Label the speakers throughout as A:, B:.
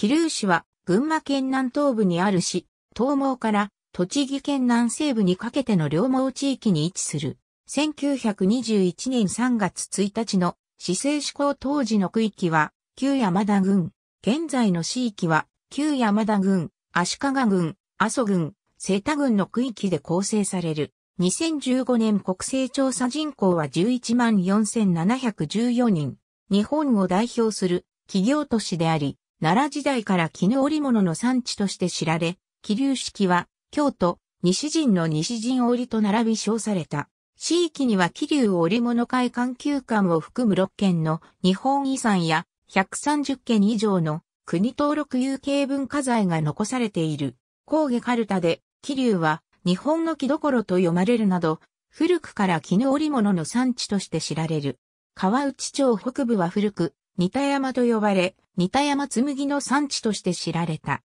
A: 桐生市は群馬県南東部にある市、東毛から栃木県南西部にかけての両毛地域に位置する。1921年3月1日の市政施行当時の区域は旧山田郡。現在の市域は旧山田郡、足利郡、阿蘇郡、瀬田郡の区域で構成される。2015年国勢調査人口は11万4714人。日本を代表する企業都市であり、奈良時代から絹織物の産地として知られ、気流式は京都、西陣の西陣織と並び称された。地域には気流織物会館休館を含む6件の日本遺産や130件以上の国登録有形文化財が残されている。工芸カルタで、気流は日本の木どころと読まれるなど、古くから絹織物の産地として知られる。川内町北部は古く、似た山と呼ばれ、似た山紬の産地として知られた。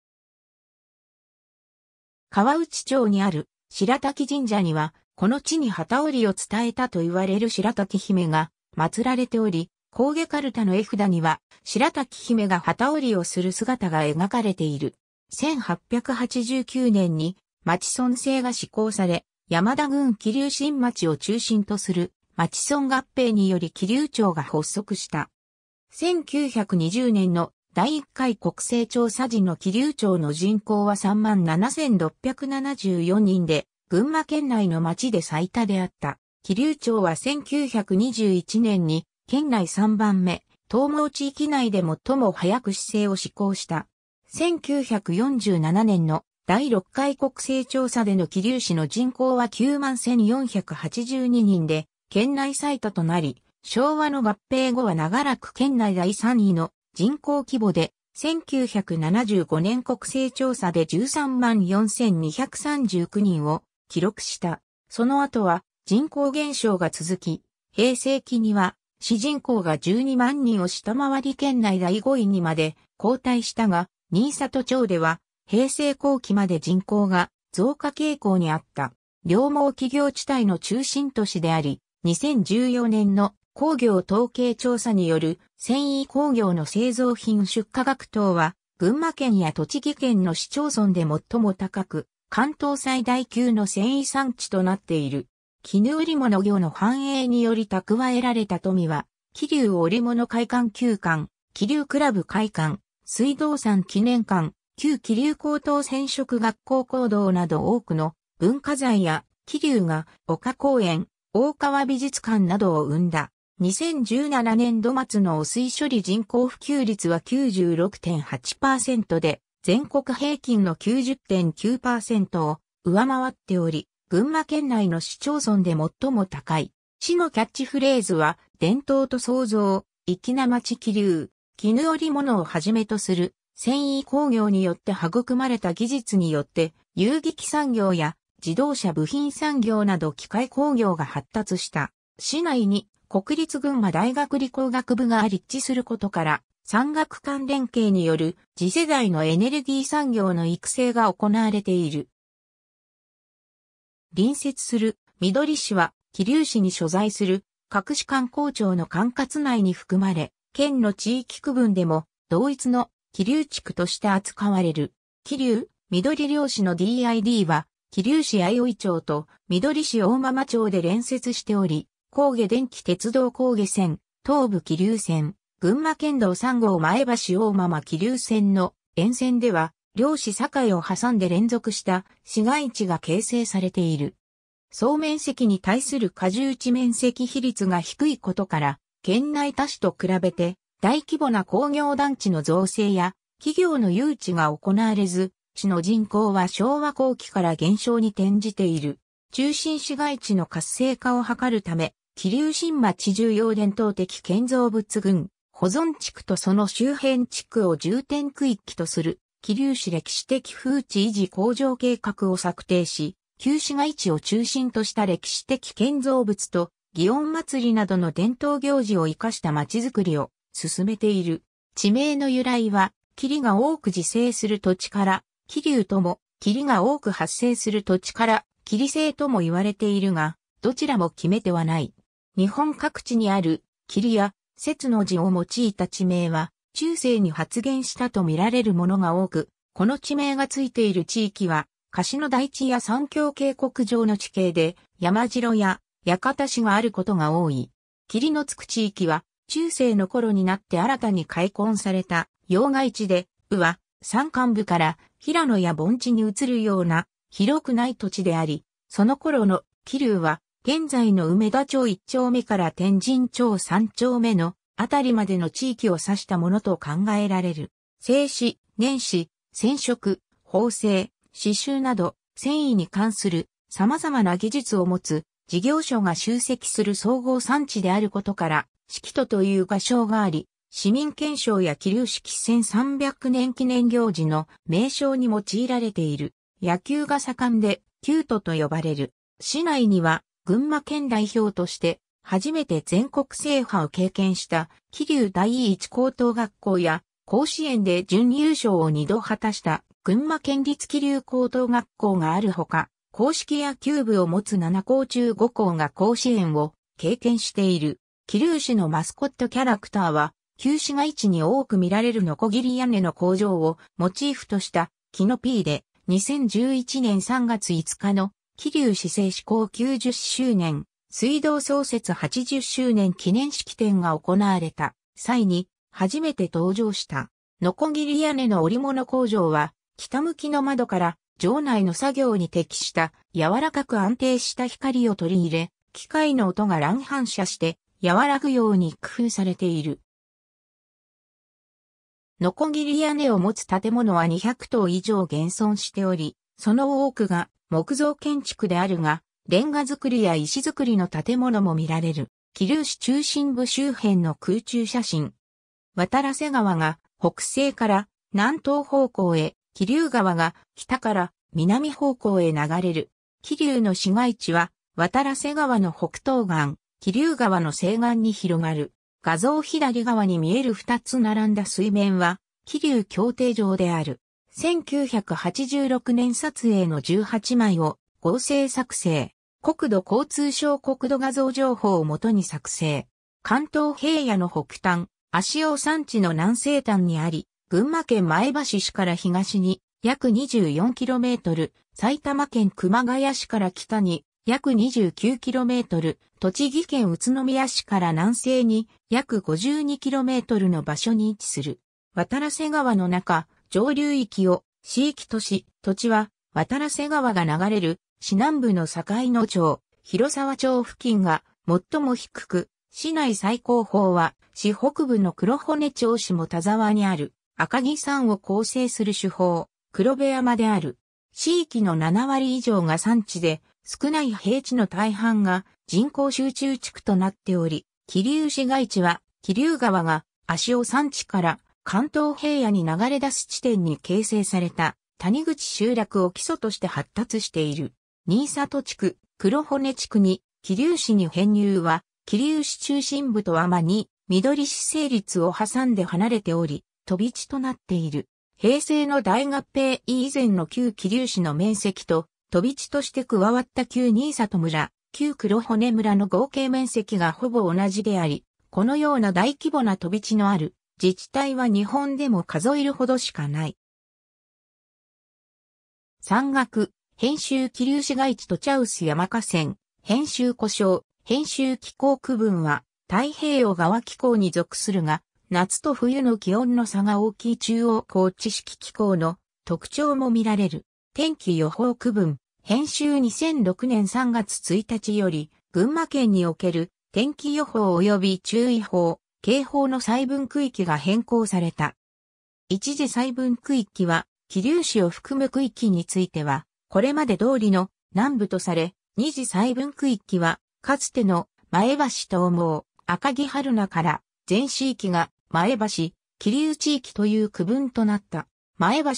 A: 川内町にある白滝神社には、この地に旗織を伝えたと言われる白滝姫が祀られており、工芸カルタの絵札には、白滝姫が旗織をする姿が描かれている。1889年に町村制が施行され、山田郡桐生新町を中心とする町村合併により桐生町が発足した。1920年の第1回国勢調査時の気流町の人口は37,674人で、群馬県内の町で最多であった。気流町は1921年に県内3番目、東毛地域内で最も早く市政を施行した。1947年の第6回国勢調査での気流市の人口は91,482人で、県内最多となり、昭和の合併後は長らく県内第3位の人口規模で、1975年国勢調査で13万4239人を記録した。その後は人口減少が続き、平成期には市人口が12万人を下回り県内第5位にまで後退したが、新里町では平成後期まで人口が増加傾向にあった。両毛企業地帯の中心都市であり、2014年の工業統計調査による繊維工業の製造品出荷額等は、群馬県や栃木県の市町村で最も高く、関東最大級の繊維産地となっている。絹織物業の繁栄により蓄えられた富は、桐生織物会館休館、桐生クラブ会館、水道山記念館、旧桐生高等染色学校行動など多くの文化財や、桐生が丘公園、大川美術館などを生んだ。2017年度末の汚水処理人口普及率は96.8%で、全国平均の90.9%を上回っており、群馬県内の市町村で最も高い。市のキャッチフレーズは、伝統と創造、粋な町気流、絹織物をはじめとする、繊維工業によって育まれた技術によって、遊撃産業や自動車部品産業など機械工業が発達した。市内に国立群馬大学理工学部が立地することから、産学関連系による次世代のエネルギー産業の育成が行われている。隣接する緑市は桐生市に所在する各市観光庁の管轄内に含まれ、県の地域区分でも同一の桐生地区として扱われる。桐生、緑漁師の DID は、桐生市相生町と緑市大間町で連接しており、高下電気鉄道高下線、東部気流線、群馬県道3号前橋大間気流線の沿線では、漁師境を挟んで連続した市街地が形成されている。総面積に対する過重地面積比率が低いことから、県内他市と比べて大規模な工業団地の造成や企業の誘致が行われず、市の人口は昭和後期から減少に転じている。中心市街地の活性化を図るため、桐生新町重要伝統的建造物群、保存地区とその周辺地区を重点区域とする、桐生市歴史的風地維持向上計画を策定し、旧市街地を中心とした歴史的建造物と、祇園祭などの伝統行事を活かした町づくりを進めている。地名の由来は、霧が多く自生する土地から、桐生とも、霧が多く発生する土地から、霧生とも言われているが、どちらも決めてはない。日本各地にある霧や節の字を用いた地名は、中世に発言したと見られるものが多く、この地名がついている地域は、子の台地や三峡渓谷上の地形で、山城や館市があることが多い。霧のつく地域は、中世の頃になって新たに開墾された洋外地で、うは、山間部から平野や盆地に移るような広くない土地であり、その頃の桐生は現在の梅田町1丁目から天神町3丁目のあたりまでの地域を指したものと考えられる。静止、年始、染色、縫製、刺繍など、繊維に関する様々な技術を持つ事業所が集積する総合産地であることから、式都という画称があり、市民憲章や気流式1300年記念行事の名称に用いられている。野球が盛んで、キュートと呼ばれる。市内には群馬県代表として初めて全国制覇を経験した桐生第一高等学校や甲子園で準優勝を2度果たした群馬県立桐生高等学校があるほか、公式野球部を持つ7校中5校が甲子園を経験している。桐生市のマスコットキャラクターは、旧市街地に多く見られるノコギリ屋根の工場をモチーフとしたキノピーで2011年3月5日の桐生市政施行90周年、水道創設80周年記念式典が行われた際に初めて登場した。ノコギリ屋根の織物工場は北向きの窓から場内の作業に適した柔らかく安定した光を取り入れ、機械の音が乱反射して柔らぐように工夫されている。ノコギリ屋根を持つ建物は200棟以上現存しており、その多くが木造建築であるが、レンガ造りや石造りの建物も見られる、桐生市中心部周辺の空中写真。渡瀬川が北西から南東方向へ、桐生川が北から南方向へ流れる。桐生の市街地は渡瀬川の北東岸、桐生川の西岸に広がる。画像左側に見える二つ並んだ水面は、桐生協定場である。1986年撮影の18枚を合成作成。国土交通省国土画像情報をもとに作成。関東平野の北端、足尾山地の南西端にあり、群馬県前橋市から東に約 24km、埼玉県熊谷市から北に約 29km、栃木県宇都宮市から南西に約 52km の場所に位置する。渡瀬川の中、上流域を市域都市、土地は渡良瀬川が流れる市南部の境野町、広沢町付近が最も低く、市内最高峰は市北部の黒骨町市も田沢にある赤城山を構成する手法、黒部山である。市域の7割以上が山地で、少ない平地の大半が人口集中地区となっており、桐生市街地は桐生川が足尾山地から関東平野に流れ出す地点に形成された谷口集落を基礎として発達している。新里地区、黒骨地区に、桐生市に編入は、桐生市中心部と天に、緑市成立を挟んで離れており、飛び地となっている。平成の大合併以前の旧桐生市の面積と、飛び地として加わった旧新里村、旧黒骨村の合計面積がほぼ同じであり、このような大規模な飛び地のある自治体は日本でも数えるほどしかない。山岳、編集気流市街地とチャウス山河川、編集故障、編集気候区分は太平洋側気候に属するが、夏と冬の気温の差が大きい中央高知式気候の特徴も見られる。天気予報区分、編集2006年3月1日より、群馬県における天気予報及び注意報、警報の細分区域が変更された。一時細分区域は、気流市を含む区域については、これまで通りの南部とされ、二次細分区域は、かつての前橋東毛、赤城春名から全市域が前橋、気流地域という区分となった。前橋、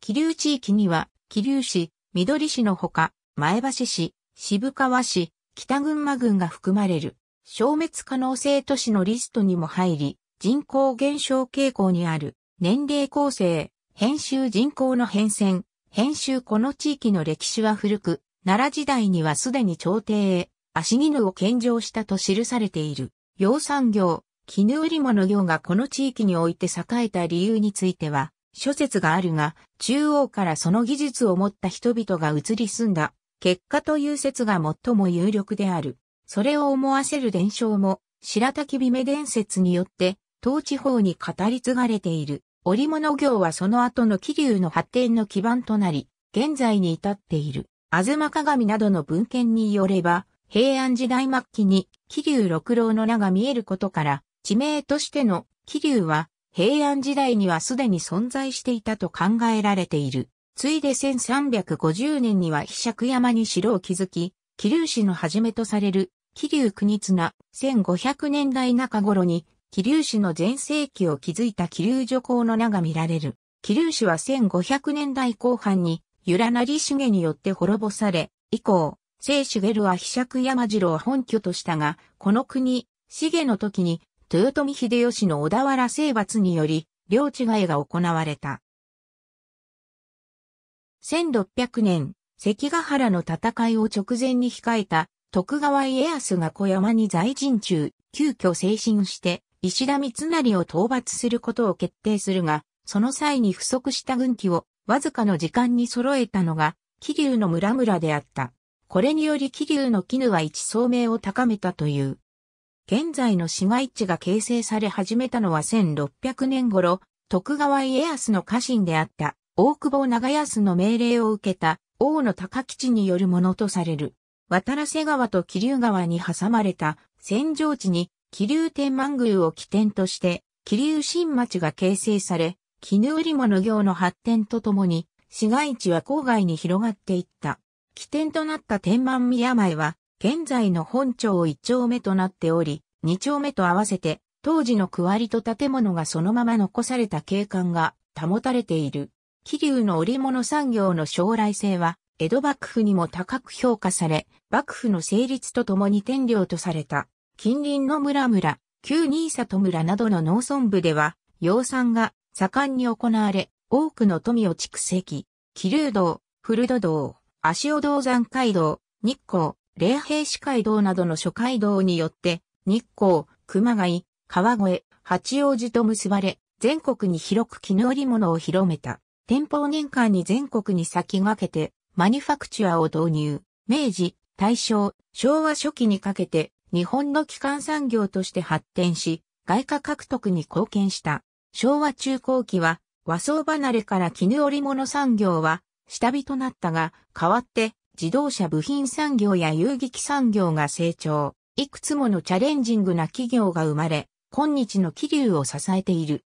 A: 気流地域には、気流市、緑市のほか、前橋市、渋川市、北群馬郡が含まれる。消滅可能性都市のリストにも入り、人口減少傾向にある、年齢構成、編集人口の変遷、編集この地域の歴史は古く、奈良時代にはすでに朝廷へ、足絹を献上したと記されている、養蚕業、絹売物業がこの地域において栄えた理由については、諸説があるが、中央からその技術を持った人々が移り住んだ、結果という説が最も有力である。それを思わせる伝承も、白滝びめ伝説によって、当地方に語り継がれている。織物業はその後の桐生の発展の基盤となり、現在に至っている。吾妻鏡などの文献によれば、平安時代末期に桐生六郎の名が見えることから、地名としての桐生は平安時代にはすでに存在していたと考えられている。ついで1350年には飛尺山に城を築き、桐生市の始めとされる桐流国綱、1500年代中頃に、桐流氏の前世紀を築いた桐流女皇の名が見られる。桐流氏は1500年代後半に、由良成重によって滅ぼされ、以降、聖主ルは被釈山城を本拠としたが、この国、重の時に、豊臣秀吉の小田原征伐により、領地替えが行われた。1600年、関ヶ原の戦いを直前に控えた徳川家康が小山に在陣中、急遽精神して、石田三成を討伐することを決定するが、その際に不足した軍機を、わずかの時間に揃えたのが、桐生の村々であった。これにより桐生の絹は一聡明を高めたという。現在の市街地が形成され始めたのは1600年頃、徳川家康の家臣であった大久保長安の命令を受けた王の高吉によるものとされる。渡良瀬川と桐生川に挟まれた扇状地に桐生天満宮を起点として桐生新町が形成され、絹売物業の発展とともに市街地は郊外に広がっていった。起点となった天満宮前は現在の本町1丁目となっており、2丁目と合わせて当時の区割りと建物がそのまま残された景観が保たれている。桐生の織物産業の将来性は江戸幕府にも高く評価され、幕府の成立とともに天領とされた、近隣の村々、旧新里村などの農村部では、養蚕が盛んに行われ、多くの富を蓄積、気流道、古戸道、足尾道山街道、日光、霊平市街道などの諸街道によって、日光、熊谷、川越、八王子と結ばれ、全国に広く絹織物を広めた。天保年間に全国に先駆けて、マニファクチュアを導入、明治、大正、昭和初期にかけて日本の基幹産業として発展し、外貨獲得に貢献した。昭和中後期は和装離れから絹織物産業は下火となったが、代わって自動車部品産業や遊撃産業が成長。いくつものチャレンジングな企業が生まれ、今日の気流を支えている。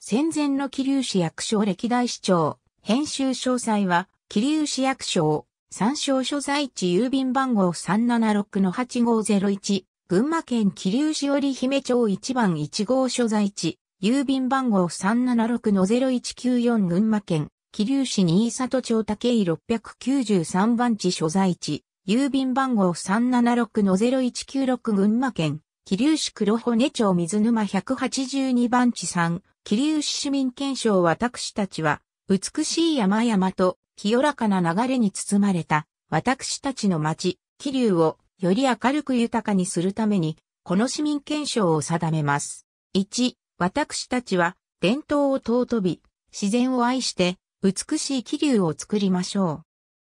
A: 戦前の気流市役所歴代市長、編集詳細は、桐生市役所、参照所在地郵便番号376-8501、群馬県桐生市織姫町1番1号所在地、郵便番号376-0194群馬県、桐生市新里町竹井693番地所在地、郵便番号376-0196群馬県、桐生市黒骨町水沼182番地3、桐生市市民憲章私たちは、美しい山々と清らかな流れに包まれた私たちの町、気流をより明るく豊かにするために、この市民憲章を定めます。1、私たちは伝統を尊び、自然を愛して美しい気流を作りましょ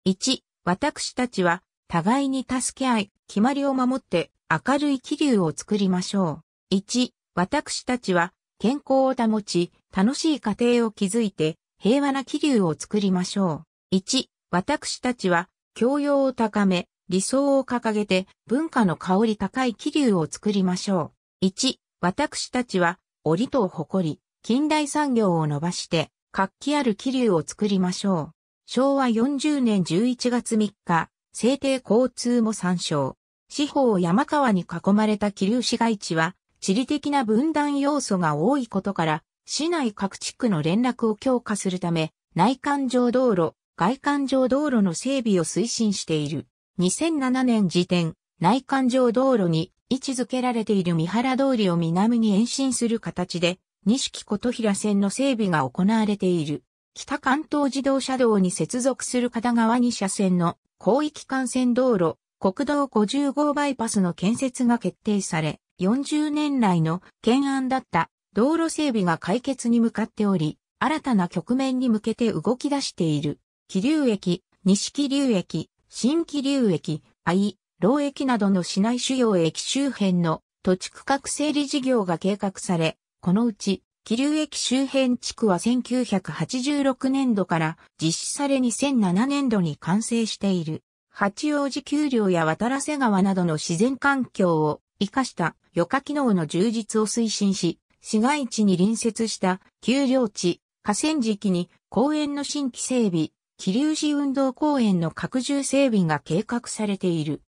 A: う。1、私たちは互いに助け合い、決まりを守って明るい気流を作りましょう。1、私たちは健康を保ち、楽しい家庭を築いて、平和な気流を作りましょう。1、私たちは、教養を高め、理想を掲げて、文化の香り高い気流を作りましょう。1、私たちは、折と誇り、近代産業を伸ばして、活気ある気流を作りましょう。昭和40年11月3日、制定交通も参照。四方山川に囲まれた気流市街地は、地理的な分断要素が多いことから、市内各地区の連絡を強化するため、内環状道路、外環状道路の整備を推進している。2007年時点、内環状道路に位置づけられている三原通りを南に延伸する形で、錦琴平線の整備が行われている。北関東自動車道に接続する片側2車線の広域幹線道路、国道50号バイパスの建設が決定され、40年来の懸案だった道路整備が解決に向かっており、新たな局面に向けて動き出している。気流駅、西気流駅、新気流駅、愛、老駅などの市内主要駅周辺の土地区画整理事業が計画され、このうち、気流駅周辺地区は1986年度から実施され2007年度に完成している。八王子丘陵や渡良瀬川などの自然環境を生かした余暇機能の充実を推進し、市街地に隣接した丘陵地、河川敷に公園の新規整備、気流市運動公園の拡充整備が計画されている。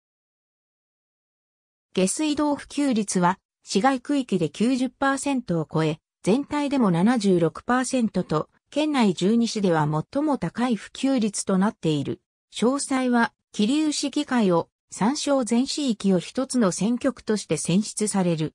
A: 下水道普及率は市街区域で90%を超え、全体でも76%と、県内12市では最も高い普及率となっている。詳細は、桐生市議会を参照全市域を一つの選挙区として選出される。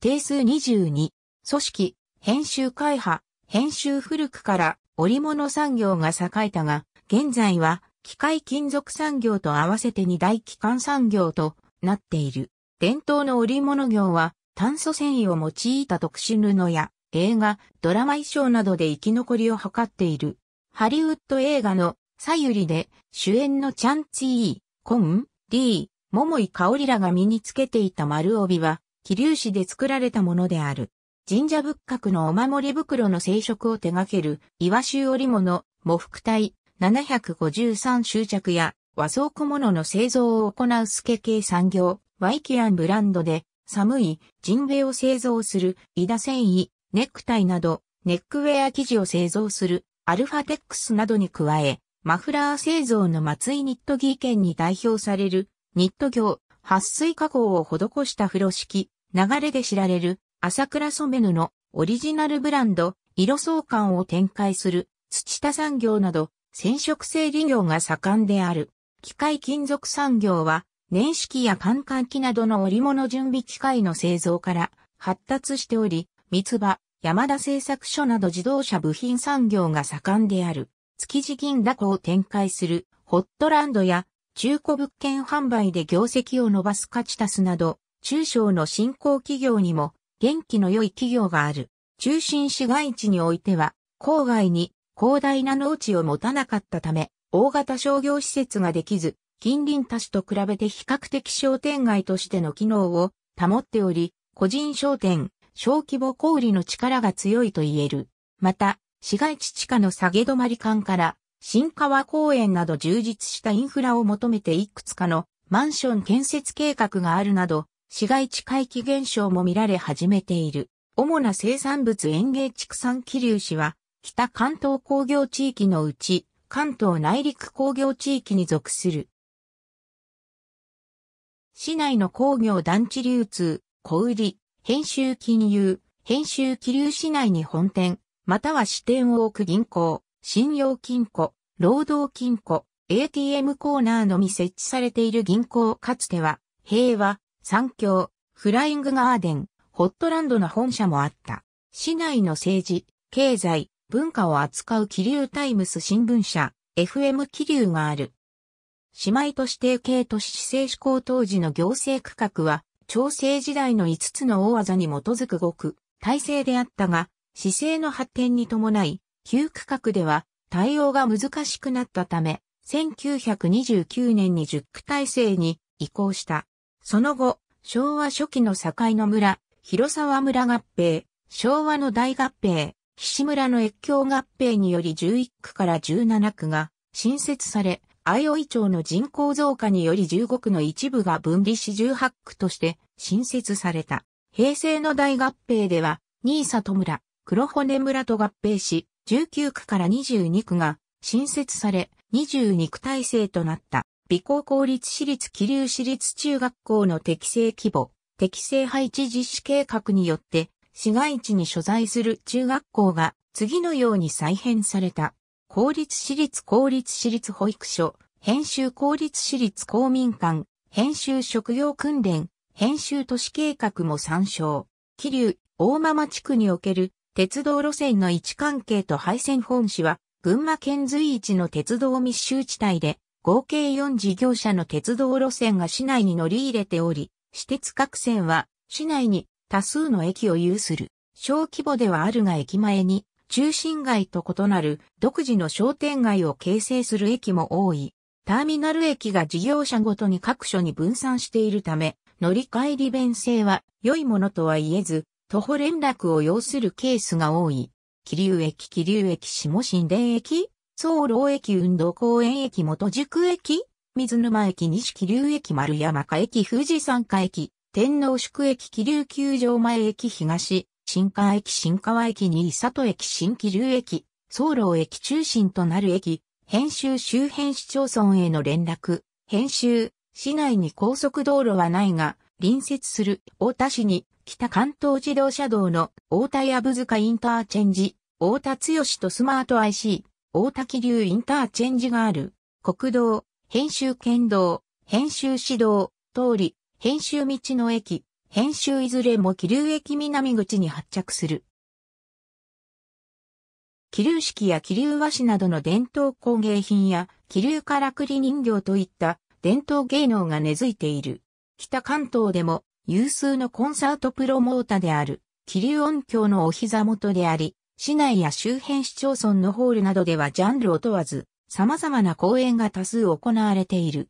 A: 定数22、組織、編集会派、編集古くから織物産業が栄えたが、現在は機械金属産業と合わせて二大機関産業となっている。伝統の織物業は炭素繊維を用いた特殊布や映画、ドラマ衣装などで生き残りを図っている。ハリウッド映画のさゆりで主演のチャンツィー、コン、D、桃井香織らが身につけていた丸帯は、気生市で作られたものである。神社仏閣のお守り袋の生殖を手掛ける岩州織物、模服体、753執着や和装小物の製造を行う助系産業、ワイキアンブランドで、寒い、ジンベを製造する、イダ繊維、ネックタイなど、ネックウェア生地を製造する、アルファテックスなどに加え、マフラー製造の松井ニットギー県に代表される、ニット業、撥水加工を施した風呂敷、流れで知られる、朝倉染めのオリジナルブランド、色相関を展開する、土田産業など、染色整理業が盛んである。機械金属産業は、年式や換換機などの織物準備機械の製造から発達しており、三つ葉、山田製作所など自動車部品産業が盛んである。築地銀だこを展開するホットランドや中古物件販売で業績を伸ばすカチタスなど中小の新興企業にも元気の良い企業がある。中心市街地においては、郊外に広大な農地を持たなかったため、大型商業施設ができず、近隣他市と比べて比較的商店街としての機能を保っており、個人商店、小規模小売の力が強いと言える。また、市街地地下の下げ止まり間から、新川公園など充実したインフラを求めていくつかのマンション建設計画があるなど、市街地回帰現象も見られ始めている。主な生産物園芸畜産気流市は、北関東工業地域のうち、関東内陸工業地域に属する。市内の工業団地流通、小売、編集金融、編集気流市内に本店、または支店を置く銀行、信用金庫、労働金庫、ATM コーナーのみ設置されている銀行かつては、平和、三峡、フライングガーデン、ホットランドの本社もあった。市内の政治、経済、文化を扱う気流タイムス新聞社、FM 気流がある。姉妹都市提携都市市政施行当時の行政区画は、朝政時代の5つの大技に基づくごく、体制であったが、市政の発展に伴い、旧区画では対応が難しくなったため、1929年に10区体制に移行した。その後、昭和初期の境の村、広沢村合併、昭和の大合併、岸村の越境合併により11区から17区が新設され、相生町の人口増加により15区の一部が分離し18区として新設された。平成の大合併では、新里村、黒骨村と合併し、19区から22区が新設され、22区体制となった。美高公立私立気流私立中学校の適正規模、適正配置実施計画によって、市街地に所在する中学校が次のように再編された。公立私立公立私立保育所、編集公立私立公民館、編集職業訓練、編集都市計画も参照。気流、大間町区における鉄道路線の位置関係と配線本市は、群馬県随一の鉄道密集地帯で、合計4事業者の鉄道路線が市内に乗り入れており、私鉄各線は市内に多数の駅を有する。小規模ではあるが駅前に中心街と異なる独自の商店街を形成する駅も多い。ターミナル駅が事業者ごとに各所に分散しているため、乗り換え利便性は良いものとは言えず、徒歩連絡を要するケースが多い。気流駅、気流駅、下新田駅、総老駅運動公園駅元宿駅水沼駅西気流駅丸山下駅富士山下駅天皇宿駅気流球場前駅東新川駅新川駅に里駅新気流駅総老駅中心となる駅編集周辺市町村への連絡編集市内に高速道路はないが隣接する大田市に北関東自動車道の大田やぶ塚インターチェンジ、大田強とスマート IC、大滝流インターチェンジがある、国道、編集県道、編集市道、通り、編集道の駅、編集いずれも気流駅南口に発着する。気流式や気流和紙などの伝統工芸品や気流からくり人形といった伝統芸能が根付いている。北関東でも有数のコンサートプロモータである気流音響のお膝元であり、市内や周辺市町村のホールなどではジャンルを問わず、様々な公演が多数行われている。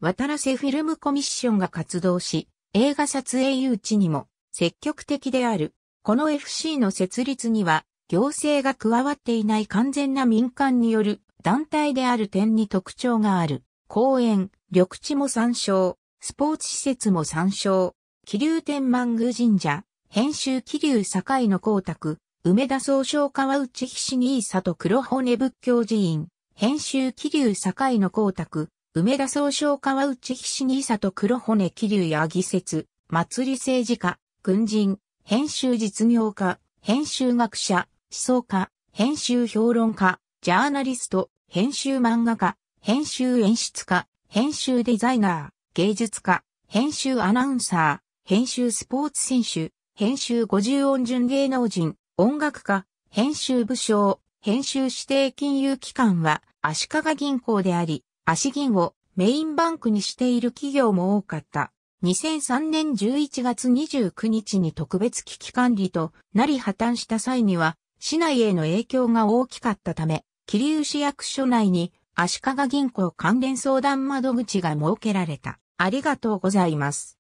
A: 渡らせフィルムコミッションが活動し、映画撮影誘致にも積極的である。この FC の設立には、行政が加わっていない完全な民間による団体である点に特徴がある。公園、緑地も参照、スポーツ施設も参照、気流天満宮神社、編集気流境の光沢、梅田総称川内菱に里黒骨仏教寺院、編集気流境の光沢、梅田総称川内菱に里黒骨気流や義説、祭り政治家、軍人、編集実業家、編集学者、思想家、編集評論家、ジャーナリスト、編集漫画家、編集演出家、編集デザイナー、芸術家、編集アナウンサー、編集スポーツ選手、編集五十音順芸能人、音楽家、編集部省、編集指定金融機関は足利銀行であり、足銀をメインバンクにしている企業も多かった。2003年11月29日に特別危機管理となり破綻した際には、市内への影響が大きかったため、桐生市役所内に足利銀行関連相談窓口が設けられた。ありがとうございます。